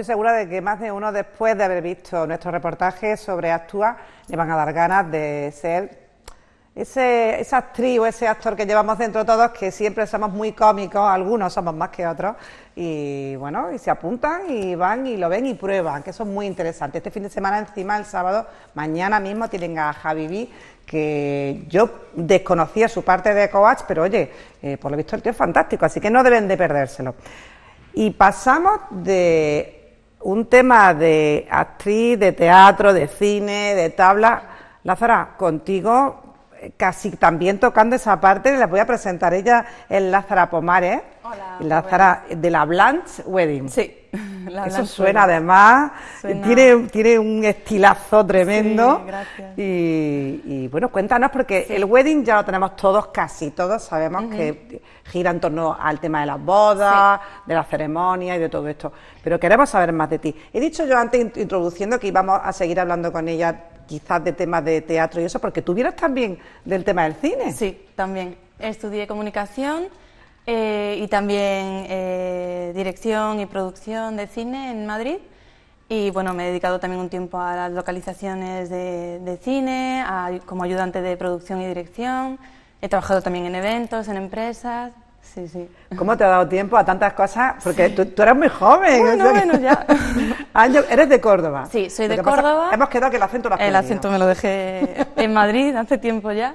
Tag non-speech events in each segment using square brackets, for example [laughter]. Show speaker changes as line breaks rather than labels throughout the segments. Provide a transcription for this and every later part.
estoy segura de que más de uno, después de haber visto nuestro reportaje sobre Actúa, le van a dar ganas de ser ese, esa actriz o ese actor que llevamos dentro todos, que siempre somos muy cómicos, algunos somos más que otros, y bueno, y se apuntan y van y lo ven y prueban, que son muy interesantes. Este fin de semana, encima, el sábado, mañana mismo tienen a Javi B, que yo desconocía su parte de coach, pero oye, eh, por lo visto el tío es fantástico, así que no deben de perdérselo. Y pasamos de un tema de actriz, de teatro, de cine, de tabla. Lázara, contigo eh, casi también tocando esa parte, les voy a presentar ella es Lázara Pomares, ¿eh? Hola, Lázara de la Blanche Wedding. Sí. Eso suena además, Tiene, tiene un estilazo tremendo. gracias. Y, bueno, cuéntanos, porque el wedding ya lo tenemos todos, casi todos sabemos que gira en torno al tema de las bodas, de la ceremonia y de todo esto. Pero queremos saber más de ti. He dicho yo antes, introduciendo, que íbamos a seguir hablando con ella quizás de temas de teatro y eso, porque tú vieras también del tema del cine. Sí, también. Estudié
comunicación eh, y también eh, dirección y producción de cine en Madrid. Y bueno, me he dedicado también un tiempo a las localizaciones de, cine, como ayudante de producción y dirección. He trabajado también en eventos, en empresas.
Sí, sí. ¿Cómo te ha dado tiempo a tantas cosas? Porque tú, eres eras muy joven. Bueno, o bueno, ya. [laughs] Ah, eres de Córdoba. Sí, soy de Córdoba. hemos quedado que el acento lo has El acento me lo dejé
en Madrid hace tiempo ya.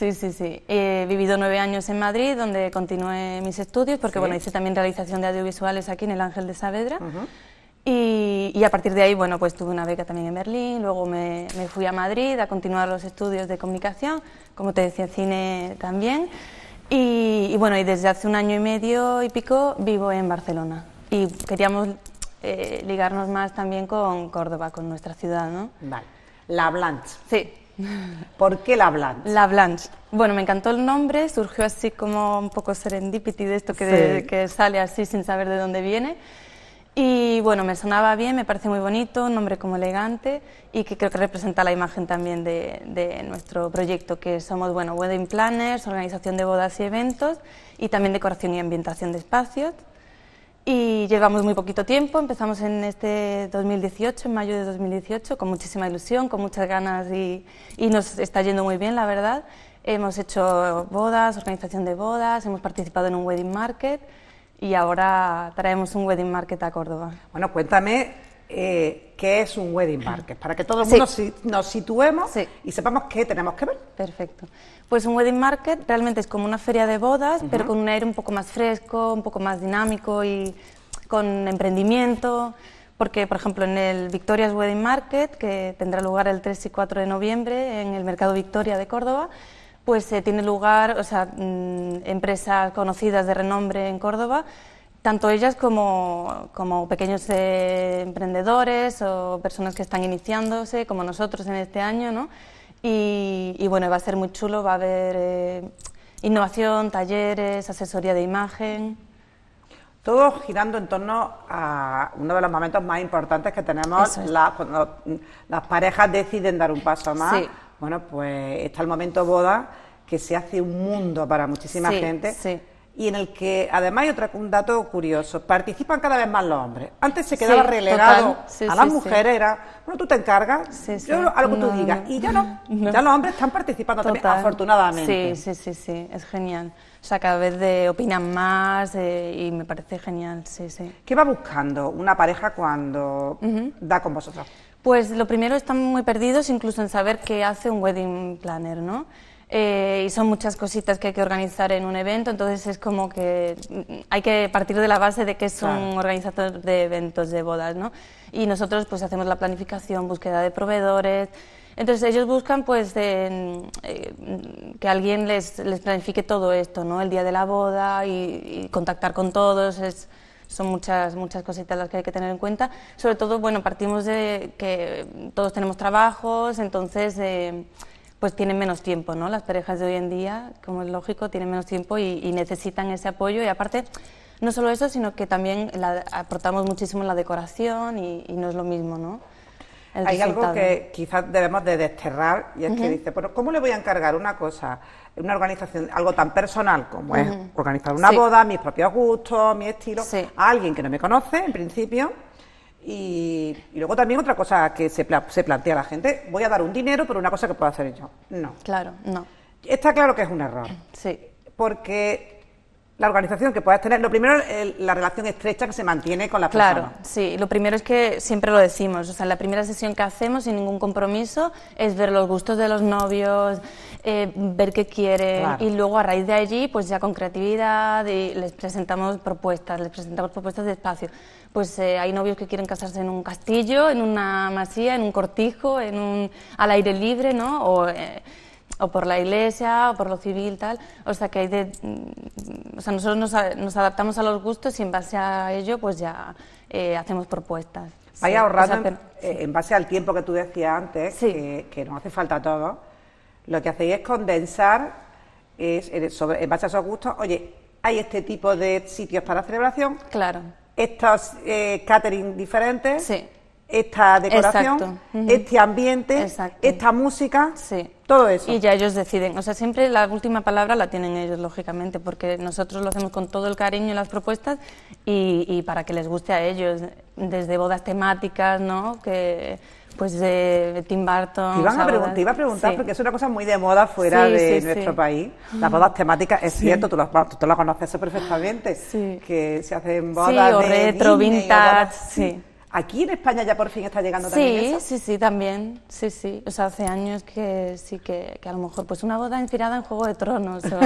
Sí, sí, sí. He vivido nueve años en Madrid, donde continué mis estudios, porque bueno, hice también realización de audiovisuales aquí en el Ángel de Saavedra. y, a partir de ahí, bueno, pues tuve una beca también en Berlín, luego me, fui a Madrid a continuar los estudios de comunicación, como te decía, cine también. Y, bueno, y desde hace un año y medio y pico vivo en Barcelona. Y queríamos eh, ligarnos más también con Córdoba, con nuestra ciudad, ¿no? Vale. La
Blanche. Sí. ¿Por qué la Blanche? La
Blanche. Bueno, me encantó el nombre, surgió así como un poco serendipity de esto que, sale así sin saber de dónde viene. Y bueno, me sonaba bien, me parece muy bonito, un nombre como elegante y que creo que representa la imagen también de, de nuestro proyecto, que somos, bueno, wedding planners, organización de bodas y eventos y también decoración y ambientación de espacios y llevamos muy poquito tiempo, empezamos en este 2018, en mayo de 2018, con muchísima ilusión, con muchas ganas y, y nos está yendo muy bien, la verdad. Hemos hecho bodas, organización de bodas, hemos participado en un wedding market y ahora traemos un wedding market
a Córdoba. Bueno, cuéntame eh, qué es un wedding market, para que todo el mundo nos situemos y sepamos qué tenemos que ver. Perfecto. Pues un wedding market realmente es como una
feria de bodas, pero con un aire un poco más fresco, un poco más dinámico y con emprendimiento. Porque, por ejemplo, en el Victoria's Wedding Market, que tendrá lugar el 3 y 4 de noviembre en el Mercado Victoria de Córdoba, pues se eh, tiene lugar, o sea, mm, empresas conocidas de renombre en Córdoba tanto ellas como, pequeños eh, emprendedores o personas que están iniciándose, como nosotros en este año, ¿no? Y, bueno, va a ser muy chulo, va a haber eh, innovación,
talleres, asesoría de imagen. Todo girando en torno a uno de los momentos más importantes que tenemos cuando las parejas deciden dar un paso más. Bueno, pues está el momento boda, que se hace un mundo para muchísima gente y en el que además hay otro, un dato curioso, participan cada vez más los hombres. Antes se quedaba relegado a las mujeres, era, bueno, tú te encargas, yo a lo que tú digas, y ya [laughs] no, ya los hombres están participando también, afortunadamente. Sí,
sí, sí, sí, es genial. O sea, cada vez de, opinan más eh, y me parece genial, sí, sí.
¿Qué va buscando una pareja cuando da con vosotros?
Pues lo primero, están muy perdidos incluso en saber qué hace un wedding planner, ¿no? Eh, y son muchas cositas que hay que organizar en un evento, entonces es como que mm, hay que partir de la base de que son organizadores de eventos de bodas, ¿no? Y nosotros pues hacemos la planificación, búsqueda de proveedores, entonces ellos buscan pues eh, que alguien les, les, planifique todo esto, ¿no? El día de la boda y, contactar con todos, es, son muchas, muchas cositas las que hay que tener en cuenta. Sobre todo, bueno, partimos de que todos tenemos trabajos, entonces... Eh, pues tienen menos tiempo, ¿no? Las parejas de hoy en día, como es lógico, tienen menos tiempo y, necesitan ese apoyo. Y aparte, no solo eso, sino que también la, aportamos muchísimo en la decoración y, no es lo mismo, ¿no? Hay algo que
quizás debemos de desterrar y es que dice, bueno, ¿cómo le voy a encargar una cosa, una organización, algo tan personal como es organizar una boda, mis propios gustos, mi estilo, a alguien que no me conoce en principio? Y, luego también otra cosa que se, se, plantea la gente, voy a dar un dinero por una cosa que puedo hacer yo. No.
Claro, no.
Está claro que es un error. Sí. Porque la organización que puedas tener, lo primero es la relación estrecha que se mantiene con la claro,
sí. Lo primero es que siempre lo decimos, o sea, la primera sesión que hacemos sin ningún compromiso es ver los gustos de los novios, eh, ver qué quieren y luego a raíz de allí, pues ya con creatividad les presentamos propuestas, les presentamos propuestas de espacio pues eh, hay novios que quieren casarse en un castillo, en una masía, en un cortijo, en un, al aire libre, ¿no? O, eh, por la iglesia, o por lo civil, tal. O sea, que hay de...
Mm, o
sea, nosotros nos, adaptamos a los gustos y en base a ello, pues ya eh, hacemos propuestas.
Vaya ahorrando, eh, en, base al tiempo que tú decías antes, que, que, nos hace falta todo, lo que hacéis es condensar es, sobre, en base a esos gustos, oye, hay este tipo de sitios para celebración. Claro estas eh, catering diferentes, esta decoración, este ambiente, esta música,
todo eso. Y ya ellos deciden. O sea, siempre la última palabra la tienen ellos, lógicamente, porque nosotros lo hacemos con todo el cariño y las propuestas y, y para que les guste a ellos, desde bodas temáticas, ¿no? Que, pues de Tim Barton. iba a preguntar, porque
es una cosa muy de moda fuera de nuestro país. Las bodas temáticas, es cierto, tú, las, tú conoces perfectamente, que se hacen bodas. O de retro, vintage, sí. Aquí en España ya por fin está llegando también. Sí, eso?
sí, sí, también. Sí, sí. O sea, hace años que sí que, a lo mejor, pues una boda inspirada en Juego de Tronos. O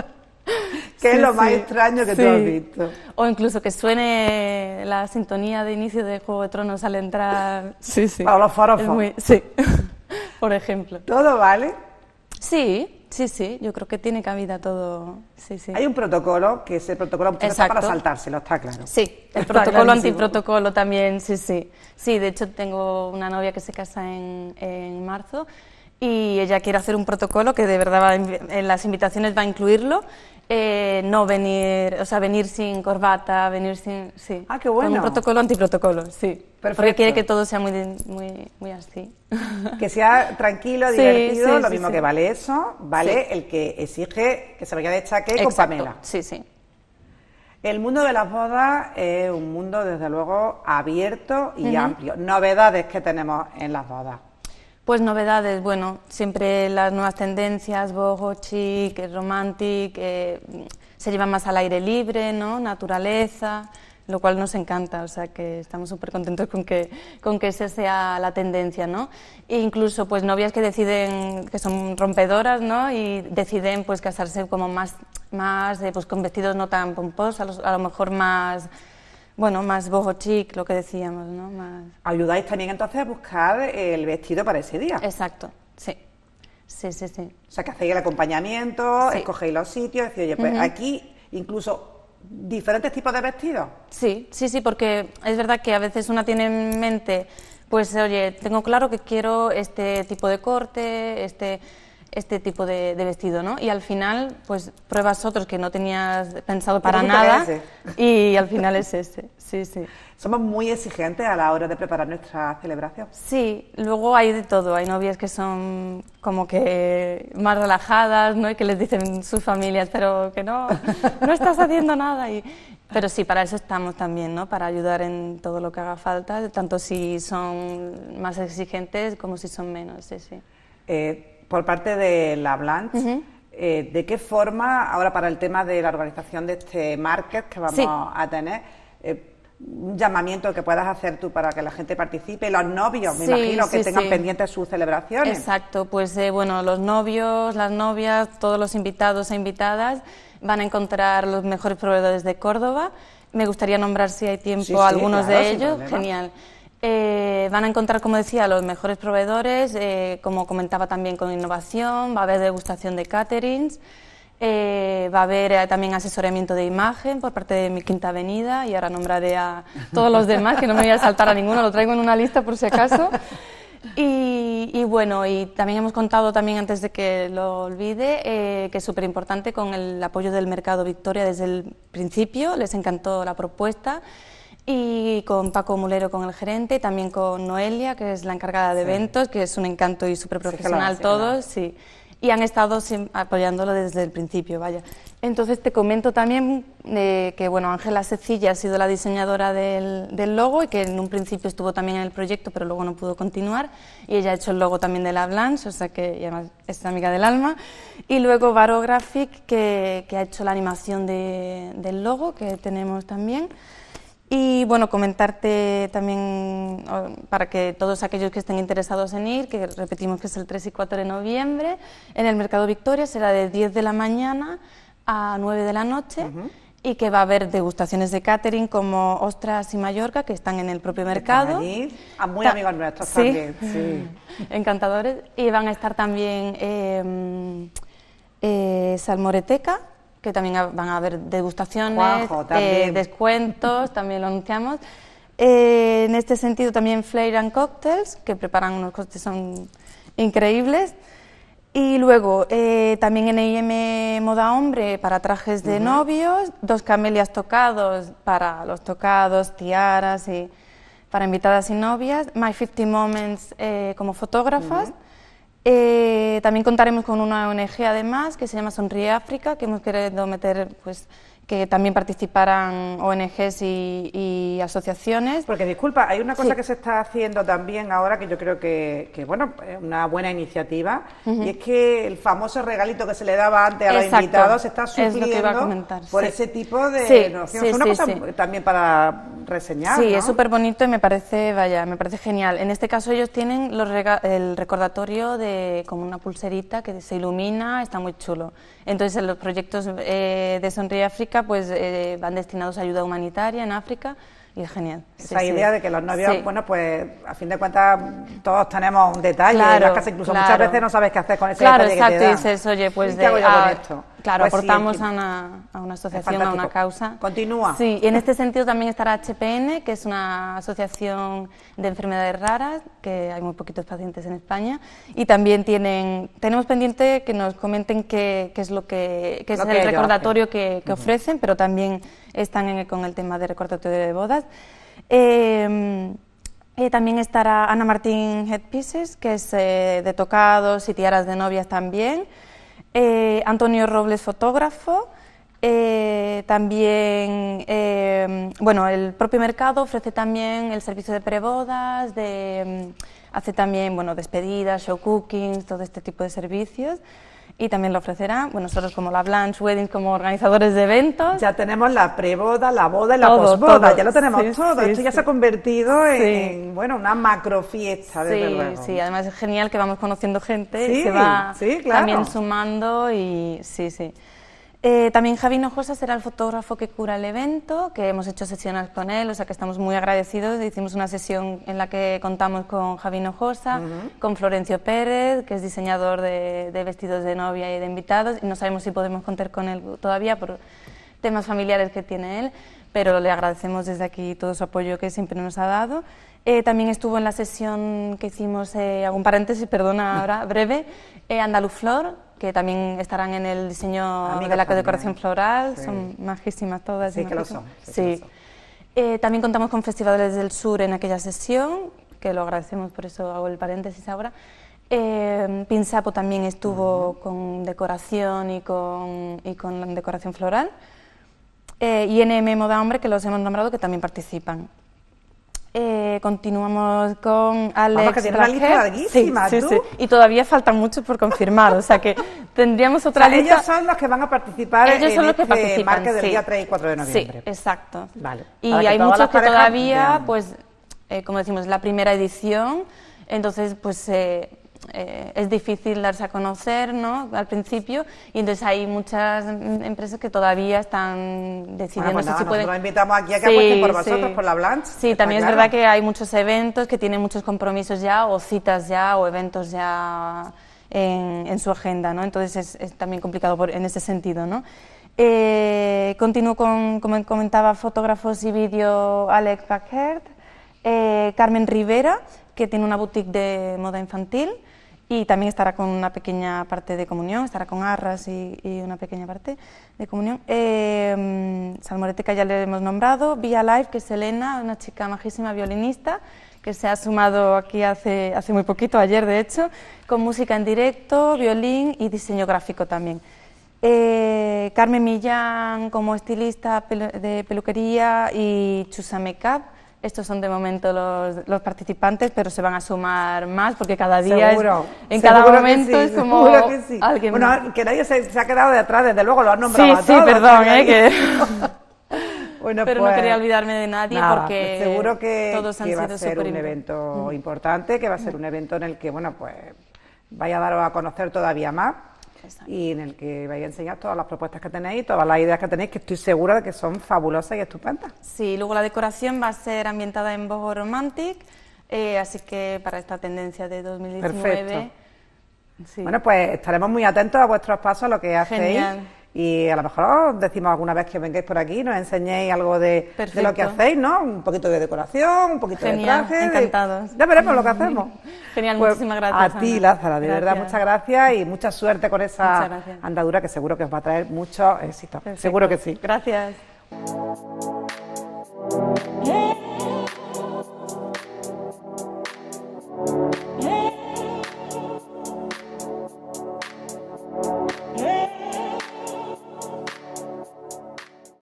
[laughs] ¿Qué es lo más extraño que te he visto? O incluso que suene la sintonía de inicio de Juego de Tronos al entrar. Sí, sí. los faros. Sí, [laughs] por ejemplo. ¿Todo vale? Sí, sí, sí. Yo creo que tiene cabida todo.
Sí, sí. Hay un protocolo que es el protocolo para está para saltárselo, está claro. Sí, el protocolo antiprotocolo
también, sí, sí. Sí, de hecho tengo una novia que se casa en, en marzo y ella quiere hacer un protocolo que de verdad en las invitaciones va a incluirlo. Eh, no venir, o sea, venir sin corbata, venir sin. Ah, qué bueno. un protocolo antiprotocolo, sí. Porque quiere que todo sea muy, muy, muy así. [laughs] Que sea
tranquilo, [laughs] divertido, lo mismo que vale eso, vale el que exige que se vaya de chaqué con Pamela. Sí, sí. El mundo de las bodas es un mundo, desde luego, abierto y amplio. Novedades que tenemos en las bodas. Pues
novedades, bueno, siempre las nuevas tendencias, boho, chic, romantic, eh, se llevan más al aire libre, ¿no? Naturaleza, lo cual nos encanta, o sea que estamos súper contentos con que, con que esa sea la tendencia, ¿no? E incluso pues novias que deciden, que son rompedoras, ¿no? Y deciden pues casarse como más, más eh, pues con vestidos no tan pomposos, a lo mejor más bueno, más boho
chic, lo que decíamos, ¿no? Más... Ayudáis también entonces a buscar el vestido para ese día. Exacto, sí. Sí, sí, sí. O sea, que hacéis el acompañamiento, escogéis los sitios, decís, oye, pues aquí incluso diferentes tipos de vestidos.
Sí, sí, sí, porque es verdad que a veces una tiene en mente, pues, oye, tengo claro que quiero este tipo de corte, este este tipo de, vestido, ¿no? Y al final, pues pruebas otros que no tenías pensado para nada
[laughs] y
al final es ese, sí, sí.
Somos muy exigentes a la hora de preparar nuestra celebración.
Sí, luego hay de todo, hay novias que son como que más relajadas, ¿no? Y que les dicen sus familias, pero que no, no estás haciendo nada y... Pero sí, para eso estamos también, ¿no? Para ayudar en todo lo que haga falta, tanto si son más exigentes como si son menos,
sí, sí. Eh, por parte de la Blanche. Eh, ¿De qué forma, ahora para el tema de la organización de este market que vamos a tener, eh, un llamamiento que puedas hacer tú para que la gente participe, los novios, me imagino, que tengan pendientes sus celebraciones.
Exacto, pues eh, bueno, los novios, las novias, todos los invitados e invitadas van a encontrar los mejores proveedores de Córdoba. Me gustaría nombrar, si hay tiempo, algunos de ellos. Genial. Eh, van a encontrar, como decía, los mejores proveedores, eh, como comentaba también con innovación, va a haber degustación de caterings, eh, va a haber también asesoramiento de imagen por parte de mi quinta avenida y ahora nombraré a todos los demás, que no me voy a saltar a ninguno, lo traigo en una lista por si acaso. Y, bueno, y también hemos contado también antes de que lo olvide, que es súper importante con el apoyo del mercado Victoria desde el principio, les encantó la propuesta y con Paco Mulero, con el gerente, y también con Noelia, que es la encargada de eventos, que es un encanto y súper profesional todos, y han estado apoyándolo desde el principio, vaya. Entonces te comento también eh, que, bueno, Ángela Cecilia ha sido la diseñadora del, logo y que en un principio estuvo también en el proyecto, pero luego no pudo continuar, y ella ha hecho el logo también de la Blanche, o sea que además es amiga del alma, y luego Graphic, que, que ha hecho la animación del logo, que tenemos también, y bueno, comentarte también para que todos aquellos que estén interesados en ir, que repetimos que es el 3 y 4 de noviembre, en el Mercado Victoria será de 10 de la mañana a 9 de la noche. y que va a haber degustaciones de catering como ostras y Mallorca, que están en el propio mercado. Ah, muy amigos nuestros también. [laughs] Encantadores. Y van a estar también em, eh, Salmoreteca, que también van a haber degustaciones, eh, descuentos, también lo anunciamos. Eh, en este sentido también Flair and Cocktails, que preparan unos cócteles son increíbles. Y luego eh, también en IM Moda Hombre para trajes de novios, dos camelias tocados para los tocados, tiaras y para invitadas y novias, My 50 Moments como fotógrafas. Eh, también contaremos con una ONG, además, que se llama Sonríe África, que hemos querido meter pues, que también participaran ONGs y, asociaciones.
Porque disculpa, hay una cosa que se está haciendo también ahora que yo creo que, bueno, es una buena iniciativa, y es que el famoso regalito que se le daba antes a los invitados se está sufriendo es por ese tipo de sí. es una cosa también para reseñar. Sí, es súper
bonito y me parece, vaya, me parece genial. En este caso ellos tienen los el recordatorio de como una pulserita que se ilumina, está muy chulo. Entonces en los proyectos eh, de Sonríe África pues eh, van destinados a ayuda humanitaria en África
y es genial. Esa idea de que los novios, bueno, pues a fin de cuentas todos tenemos un detalle claro, las incluso muchas veces no sabes qué hacer con ese claro, detalle. Claro, exacto, que te dices, oye, pues de, hago yo con esto? Claro, pues aportamos a,
una, asociación, a una causa. Continúa. Sí, y en este sentido también estará HPN, que es una asociación de enfermedades raras, que hay muy poquitos pacientes en España, y también tienen, tenemos pendiente que nos comenten qué, es lo que, es el recordatorio que, ofrecen, pero también están con el tema de recordatorio de bodas. Eh, eh, también estará Ana Martín Headpieces, que es eh, de tocados y tiaras de novias también. Eh, Antonio Robles, fotógrafo. Eh, también, eh, bueno, el propio mercado ofrece también el servicio de prebodas, de mm, Hace también bueno, despedidas, show cookings, todo este tipo de servicios y también lo ofrecerá, bueno, nosotros como la Blanche Weddings, como
organizadores de eventos. Ya tenemos la preboda, la boda y la posboda, ya lo tenemos todo. Esto ya se ha convertido en,
bueno, una macro fiesta, de verdad. Sí, sí, además es genial que vamos conociendo gente y se va también sumando y sí, sí. Eh, también Javi Nojosa será el fotógrafo que cura el evento, que hemos hecho sesiones con él, o sea que estamos muy agradecidos. Hicimos una sesión en la que contamos con Javi Nojosa, con Florencio Pérez, que es diseñador de, de, vestidos de novia y de invitados. No sabemos si podemos contar con él todavía por temas familiares que tiene él, pero le agradecemos desde aquí todo su apoyo que siempre nos ha dado. Eh, también estuvo en la sesión que hicimos, eh, hago algún paréntesis, perdona ahora, breve, eh, Andaluflor, que también estarán en el diseño de la decoración floral, son majísimas todas. Sí, que lo son. Eh, también contamos con Festivales del Sur en aquella sesión, que lo agradecemos, por eso hago el paréntesis ahora. Pinsapo también estuvo con decoración y con, y con decoración floral. y NM Moda Hombre, que los hemos nombrado, que también participan. Eh, continuamos con Alex. que tiene una Y todavía falta mucho por confirmar, o sea que [laughs] tendríamos otra lista. Ellos
son los que van a participar en son los este participan, del día 3 y 4 de noviembre. Sí, exacto. Vale. Y hay muchos que todavía,
pues, eh, como decimos, la primera edición, entonces, pues. Eh, eh, es difícil darse a conocer ¿no? al principio y entonces hay muchas empresas que todavía están decidiendo pues si pueden... nos invitamos aquí a que por vosotros, por la Blanche. Sí, también es verdad que hay muchos eventos que tienen muchos compromisos ya o citas ya o eventos ya en, su agenda, ¿no? Entonces es, también complicado en ese sentido, ¿no? Eh, continúo con, como comentaba, fotógrafos y vídeo Alex Backert eh, Carmen Rivera, que tiene una boutique de moda infantil, y también estará con una pequeña parte de comunión, estará con arras y, una pequeña parte de comunión. Eh, em, Salmoreteca ya le hemos nombrado, Via Live, que es Elena, una chica majísima violinista, que se ha sumado aquí hace, muy poquito, ayer de hecho, con música en directo, violín y diseño gráfico también. Eh, Carmen Millán como estilista de peluquería y Chusa Makeup, estos son de momento los, los, participantes, pero se van a sumar más porque cada día, seguro, en cada momento es como que
sí. alguien Bueno, que nadie se, ha quedado de atrás, desde luego lo han nombrado sí, a todos. Sí, perdón, ¿eh? ¿eh? [laughs] Que... bueno, pero no pues, quería olvidarme de nadie porque seguro que, todos han que va a ser un evento importante, que va a ser un evento en el que, bueno, pues vaya a daros a conocer todavía más y en el que vais a enseñar todas las propuestas que tenéis, todas las ideas que tenéis, que estoy segura de que son fabulosas y estupendas.
Sí, luego la decoración va a ser ambientada en Boho Romantic, eh, así que para esta tendencia de 2019... Perfecto.
Bueno, pues estaremos muy atentos a vuestros pasos, a lo que hacéis y a lo mejor os decimos alguna vez que vengáis por aquí, nos enseñéis algo de, lo que hacéis, ¿no? Un poquito de decoración, un poquito de de traje. Encantados.
Ya veremos lo que hacemos. [laughs] Genial, pues, muchísimas gracias. A ti, Lázara, de verdad, muchas
gracias y mucha suerte con esa andadura que seguro que os va a traer mucho éxito. Seguro que sí. Gracias.